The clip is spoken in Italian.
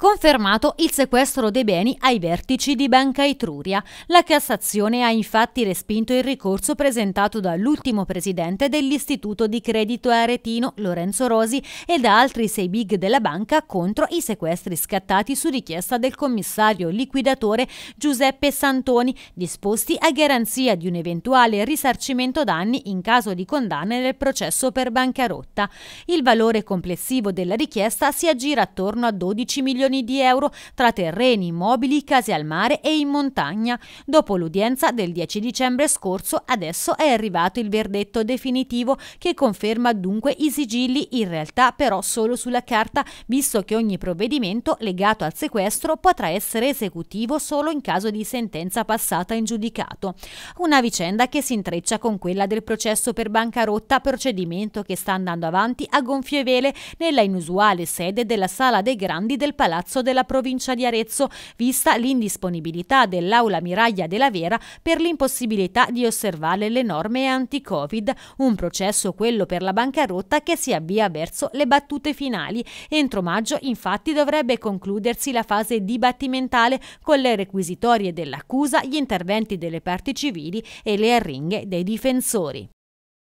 confermato il sequestro dei beni ai vertici di Banca Etruria. La Cassazione ha infatti respinto il ricorso presentato dall'ultimo presidente dell'Istituto di Credito Aretino, Lorenzo Rosi, e da altri sei big della banca contro i sequestri scattati su richiesta del commissario liquidatore Giuseppe Santoni, disposti a garanzia di un eventuale risarcimento danni in caso di condanne nel processo per bancarotta. Il valore complessivo della richiesta si aggira attorno a 12 milioni milioni di euro tra terreni, immobili, case al mare e in montagna. Dopo l'udienza del 10 dicembre scorso, adesso è arrivato il verdetto definitivo che conferma dunque i sigilli, in realtà però solo sulla carta, visto che ogni provvedimento legato al sequestro potrà essere esecutivo solo in caso di sentenza passata in giudicato. Una vicenda che si intreccia con quella del processo per bancarotta, procedimento che sta andando avanti a gonfie vele nella inusuale sede della Sala dei Grandi del Palazzo Milazzo della provincia di Arezzo, vista l'indisponibilità dell'aula Miraglia della Vera per l'impossibilità di osservare le norme anti-Covid, un processo quello per la bancarotta che si avvia verso le battute finali. Entro maggio infatti dovrebbe concludersi la fase dibattimentale con le requisitorie dell'accusa, gli interventi delle parti civili e le arringhe dei difensori.